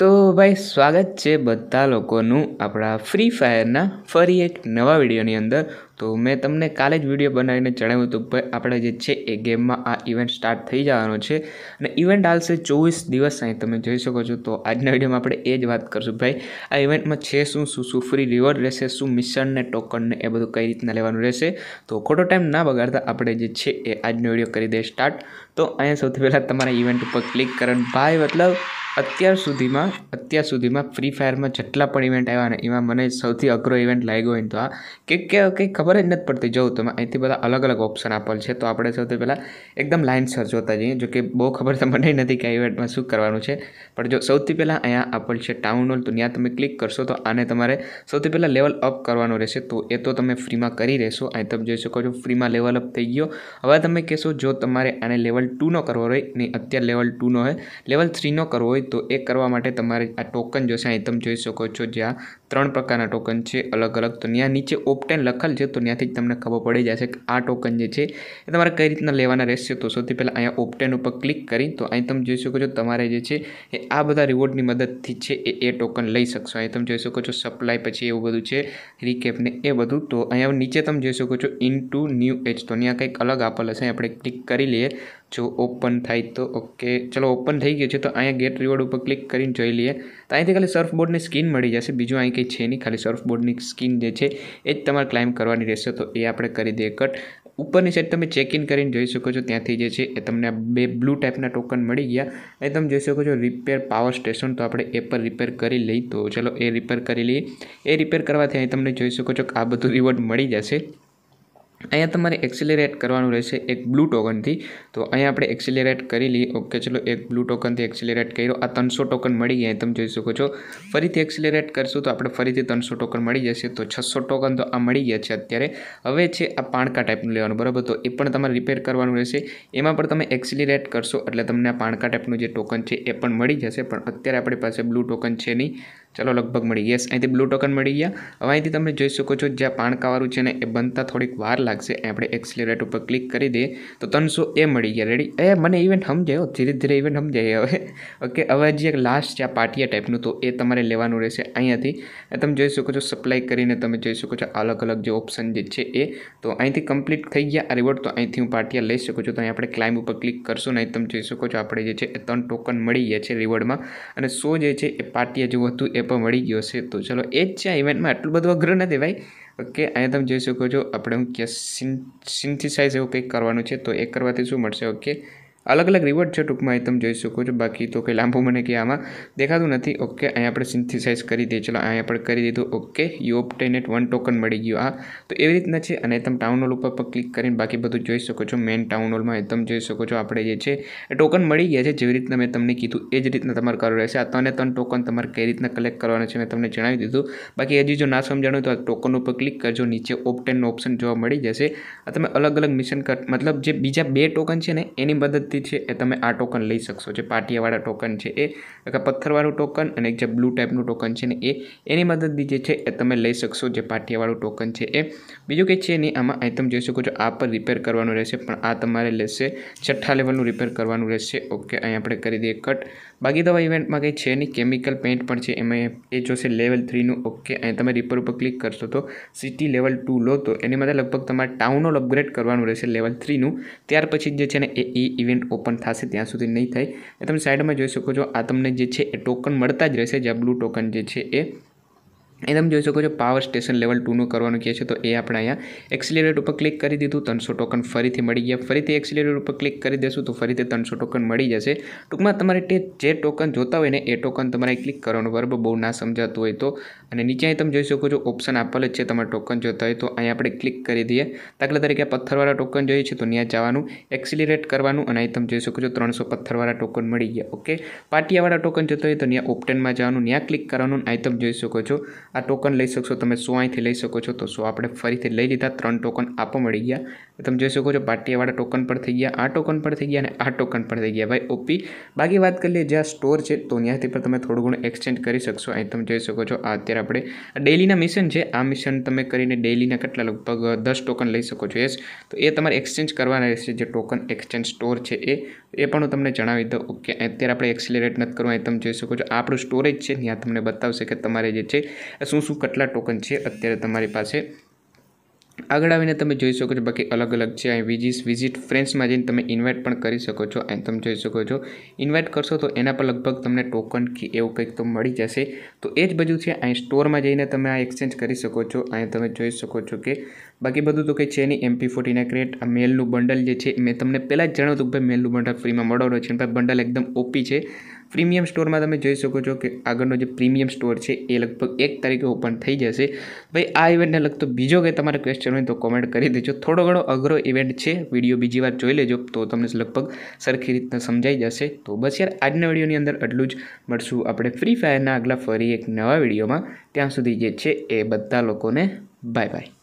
તો ભાઈ સ્વાગત છે બધા લોકોનું આપણા ફ્રી ફાયરના ફરી એક નવા વિડીયોની અંદર તો મેં તમને કાલે જ વિડીયો બનાવીને ચડાવ્યું હતું ભાઈ આપણે જે છે એ ગેમમાં આ ઇવેન્ટ સ્ટાર્ટ થઈ જવાનો છે અને ઇવેન્ટ હાલશે ચોવીસ દિવસ અહીં તમે જોઈ શકો છો તો આજના વિડીયોમાં આપણે એ જ વાત કરશું ભાઈ આ ઇવેન્ટમાં છે શું શું શું ફ્રી રિવોર્ડ રહેશે શું મિશન ને ટોકન ને એ બધું કઈ રીતના લેવાનું રહેશે તો ખોટો ટાઈમ ના બગાડતા આપણે જે છે એ આજનો વિડીયો કરી દઈએ સ્ટાર્ટ તો અહીંયા સૌથી પહેલાં તમારા ઇવેન્ટ ઉપર ક્લિક કરવાનું ભાઈ મતલબ અત્યાર સુધીમાં અત્યાર સુધીમાં ફ્રી ફાયરમાં જેટલા પણ ઇવેન્ટ આવ્યા ને એમાં મને સૌથી અઘરો ઇવેન્ટ લાગ્યો હોય ને તો આ કે કંઈ ખબર જ નથી પડતી જવું તમે અહીંથી બધા અલગ અલગ ઓપ્શન આપેલ છે તો આપણે સૌથી પહેલાં એકદમ લાઇન સર જોતા જઈએ જો કે બહુ ખબર તો મને નથી કે આ ઇવેન્ટમાં શું કરવાનું છે પણ જો સૌથી પહેલાં અહીંયા આપેલ છે ટાઉન હોલ તો ત્યાં તમે ક્લિક કરશો તો આને તમારે સૌથી પહેલાં લેવલ અપ કરવાનું રહેશે તો એ તો તમે ફ્રીમાં કરી રહેશો અહીં તમે જોઈ શકો છો ફ્રીમાં લેવલ અપ થઈ ગયો હવે તમે કહેશો જો તમારે આને લેવલ ટુનો કરવો હોય નહીં અત્યારે લેવલ ટુનો હોય લેવલ થ્રીનો કરવો હોય હોય તો એ કરવા માટે તમારે આ ટોકન જોશે અહીં તમે જોઈ શકો છો જ્યાં ત્રણ પ્રકારના ટોકન છે અલગ અલગ તો ત્યાં નીચે ઓપટેન લખેલ છે તો ત્યાંથી જ તમને ખબર પડી જશે કે આ ટોકન જે છે એ તમારે કઈ રીતના લેવાના રહેશે તો સૌથી પહેલાં અહીંયા ઓપટેન ઉપર ક્લિક કરી તો અહીં તમે જોઈ શકો છો તમારે જે છે એ આ બધા રિવોર્ડની મદદથી છે એ એ ટોકન લઈ શકશો અહીં તમે જોઈ શકો છો સપ્લાય પછી એવું બધું છે રીકેપ એ બધું તો અહીંયા નીચે તમે જોઈ શકો છો ઇન ટુ ન્યૂ એજ તો ત્યાં કંઈક અલગ આપેલ હશે આપણે ક્લિક કરી લઈએ જો ઓપન થાય તો ઓકે ચલો ઓપન થઈ ગયું છે તો અહીંયા ગેટ રિવોર્ડ ઉપર ક્લિક કરીને જોઈ લઈએ તો અહીંથી ખાલી સર્ફબોર્ડની સ્કીન મળી જશે બીજું અહીં કંઈ છે નહીં ખાલી સર્ફબોર્ડની સ્કીન જે છે એ જ તમારે ક્લાઇમ કરવાની રહેશે તો એ આપણે કરી દઈએ કટ ઉપરની સાઈડ તમે ચેક ઇન કરીને જોઈ શકો છો ત્યાંથી જે છે એ તમને બે બ્લુ ટાઈપના ટોકન મળી ગયા એ તમે જોઈ શકો છો રિપેર પાવર સ્ટેશન તો આપણે એ પર રિપેર કરી લઈ તો ચલો એ રિપેર કરી લઈએ એ રિપેર કરવાથી અહીં તમને જોઈ શકો છો કે આ બધું રિવોર્ડ મળી જશે અહીંયા તમારે એક્સિલેરેટ કરવાનું રહેશે એક બ્લુ ટોકનથી તો અહીંયા આપણે એક્સિલેરેટ કરી લઈએ ઓકે ચલો એક બ્લુ ટોકનથી એક્સિલેરેટ કર્યો આ ત્રણસો ટોકન મળી ગયા તમે જોઈ શકો છો ફરીથી એક્સિલેરેટ કરશું તો આપણે ફરીથી ત્રણસો ટોકન મળી જશે તો છસો ટોકન તો આ મળી ગયા છે અત્યારે હવે છે આ પાણકા ટાઈપનું લેવાનું બરાબર તો એ પણ તમારે રિપેર કરવાનું રહેશે એમાં પણ તમે એક્સિલેરેટ કરશો એટલે તમને આ પાણકા ટાઈપનું જે ટોકન છે એ પણ મળી જશે પણ અત્યારે આપણી પાસે બ્લુ ટોકન છે નહીં ચાલો લગભગ મળી યસ અહીંથી બ્લુ ટોકન મળી ગયા હવે અહીંથી તમે જોઈ શકો છો જ્યાં પાણકાવાળું છે ને એ બનતા થોડીક વાર લાગશે આપણે એક્સલેરેટ ઉપર ક્લિક કરી દઈએ તો ત્રણસો એ મળી ગયા રેડી એ મને ઇવેન્ટ સમજાયો ધીરે ધીરે ઇવેન્ટ સમજાય હવે ઓકે હવે જે એક લાસ્ટ છે આ પાટિયા ટાઈપનું તો એ તમારે લેવાનું રહેશે અહીંયાથી તમે જોઈ શકો છો સપ્લાય કરીને તમે જોઈ શકો છો અલગ અલગ જે ઓપ્શન જે છે એ તો અહીંથી કમ્પ્લીટ થઈ ગયા આ રિવોર્ડ તો અહીંથી હું પાટિયા લઈ શકું છું તો અહીં આપણે ક્લાઇમ્બ ઉપર ક્લિક કરશું નહીં તમે જોઈ શકો છો આપણે જે છે એ ત્રણ ટોકન મળી ગયા છે રિવોર્ડમાં અને સો જે છે એ પાટિયા જેવું હતું એ પણ મળી ગયો છે તો ચલો એ જ છે આ ઇવેન્ટમાં આટલું બધું અઘરું નથી ભાઈ ઓકે અહીંયા તમે જોઈ શકો છો આપણે હું ક્યાં સિન્થિસાઇઝ એવું કંઈક કરવાનું છે તો એ કરવાથી શું મળશે ઓકે અલગ અલગ રિવર્ડ છે ટૂંકમાં એ તમે જોઈ શકો છો બાકી તો કંઈ લાંબુ મને કે આમાં દેખાતું નથી ઓકે અહીંયા આપણે સિન્થિસાઇઝ કરી દઈએ ચલો અહીંયા આપણે કરી દીધું okay you obtained one token મળી ગયું આ તો એવી રીતના છે અને તમે ટાઉન હોલ ઉપર ક્લિક કરીને બાકી બધું જોઈ શકો છો મેઇન ટાઉન હોલમાં તમે જોઈ શકો છો આપણે જે છે એ ટોકન મળી ગયા છે જેવી રીતના મેં તમને કીધું એ જ રીતના તમારે કરવું રહેશે આ ત્રણે ત્રણ ટોકન તમારે કઈ રીતના કલેક્ટ કરવાના છે મેં તમને જણાવી દીધું બાકી હજી જો ના સમજાણું તો આ ટોકન ઉપર ક્લિક કરજો નીચે ઓપ્ટેનનો ઓપ્શન જોવા મળી જશે આ તમે અલગ અલગ મિશન કર મતલબ જે બીજા બે ટોકન છે ને એની મદદથી વસ્તી છે એ તમે આ ટોકન લઈ શકશો જે પાટિયાવાળા ટોકન છે એ એક પથ્થરવાળું ટોકન અને એક જે બ્લુ ટાઈપનું ટોકન છે ને એ એની મદદથી જે છે એ તમે લઈ શકશો જે પાટિયાવાળું ટોકન છે એ બીજું કંઈ છે નહીં આમાં આઈટમ જોઈ શકો છો આ પર રિપેર કરવાનું રહેશે પણ આ તમારે લેશે છઠ્ઠા લેવલનું રિપેર કરવાનું રહેશે ઓકે અહીં આપણે કરી દઈએ કટ બાગીદવા ઇવેન્ટમાં કંઈ છે નહીં કેમિકલ પેન્ટ પણ છે એમાં એ જોશે લેવલ થ્રીનું ઓકે અહીં તમે રિપર ઉપર ક્લિક કરશો તો સિટી લેવલ ટુ લો તો એની માટે લગભગ તમારે ટાઉન હોલ અપગ્રેડ કરવાનું રહેશે લેવલ થ્રીનું ત્યાર પછી જે છે ને એ ઈ ઇવેન્ટ ઓપન થશે ત્યાં સુધી નહીં થાય એ તમે સાઈડમાં જોઈ શકો છો આ તમને જે છે એ ટોકન મળતા જ રહેશે જે બ્લુ ટોકન જે છે એ એ તમે જોઈ શકો છો પાવર સ્ટેશન લેવલ ટુનું કરવાનું કહે છે તો એ આપણે અહીંયા એક્સિલેરેટ ઉપર ક્લિક કરી દીધું ત્રણસો ટોકન ફરીથી મળી ગયા ફરીથી એક્સિલેટર ઉપર ક્લિક કરી દેશું તો ફરીથી ત્રણસો ટોકન મળી જશે ટૂંકમાં તમારે જે ટોકન જોતા હોય ને એ ટોકન તમારે ક્લિક કરવાનું બરાબર બહુ ના સમજાતું હોય તો અને નીચે અહીં તમે જોઈ શકો છો ઓપ્શન આપેલ છે તમારે ટોકન જોતા હોય તો અહીંયા આપણે ક્લિક કરી દઈએ દાખલા તરીકે પથ્થરવાળા ટોકન જોઈએ છે તો ત્યાં જવાનું એક્સિલેરેટ કરવાનું અને અહીં તમે જોઈ શકો છો ત્રણસો પથ્થરવાળા ટોકન મળી ગયા ઓકે પાટિયાવાળા ટોકન જોતા હોય તો ત્યાં ઓપ્ટેનમાં જવાનું ત્યાં ક્લિક કરવાનું અહીં તમે જોઈ શકો છો આ ટોકન લઈ શકશો તમે સો અહીંથી લઈ શકો છો તો સો આપણે ફરીથી લઈ લીધા ત્રણ ટોકન આપો મળી ગયા તમે જોઈ શકો છો પાટિયાવાળા ટોકન પર થઈ ગયા આ ટોકન પર થઈ ગયા અને આ ટોકન પર થઈ ગયા ભાઈ ઓપી બાકી વાત કરી લઈએ જ્યાં સ્ટોર છે તો ત્યાંથી પણ તમે થોડું ઘણું એક્સચેન્જ કરી શકશો અહીં તમે જોઈ શકો છો આ અત્યારે આપણે ડેલીના મિશન છે આ મિશન તમે કરીને ડેલીના કેટલા લગભગ દસ ટોકન લઈ શકો છો યસ તો એ તમારે એક્સચેન્જ કરવાના રહેશે જે ટોકન એક્સચેન્જ સ્ટોર છે એ એ પણ હું તમને જણાવી દઉં ઓકે અત્યારે આપણે એક્સિલરેટ નથી કરવું અહીં તમે જોઈ શકો છો આપણું સ્ટોરેજ છે ત્યાં તમને બતાવશે કે તમારે જે છે શું શું કેટલા ટોકન છે અત્યારે તમારી પાસે આગળ આવીને તમે જોઈ શકો છો બાકી અલગ અલગ છે અહીં વિઝિસ વિઝિટ ફ્રેન્ડ્સમાં જઈને તમે ઇન્વાઇટ પણ કરી શકો છો અહીં તમે જોઈ શકો છો ઇન્વાઇટ કરશો તો એના પર લગભગ તમને ટોકન કે એવું કંઈક તો મળી જશે તો એ જ બધું છે અહીં સ્ટોરમાં જઈને તમે આ એક્સચેન્જ કરી શકો છો અહીં તમે જોઈ શકો છો કે બાકી બધું તો કંઈ છે નહીં એમપી ફોર્ટીના ક્રેટ આ મેલનું બંડલ જે છે મેં તમને પહેલાં જ જણાવતું કે ભાઈ મેલનું બંડલ ફ્રીમાં મળવાનું છે ભાઈ બંડલ એકદમ ઓપી છે પ્રીમિયમ સ્ટોરમાં તમે જોઈ શકો છો કે આગળનો જે પ્રીમિયમ સ્ટોર છે એ લગભગ એક તારીખે ઓપન થઈ જશે ભાઈ આ ઇવેન્ટને લગતો બીજો કંઈ તમારે ક્વેશ્ચન હોય તો કોમેન્ટ કરી દેજો થોડો ઘણો અઘરો ઇવેન્ટ છે વિડીયો બીજી વાર જોઈ લેજો તો તમને લગભગ સરખી રીતના સમજાઈ જશે તો બસ યાર આજના વિડીયોની અંદર આટલું જ મળશું આપણે ફ્રી ફાયરના આગલા ફરી એક નવા વિડીયોમાં ત્યાં સુધી જે છે એ બધા લોકોને બાય બાય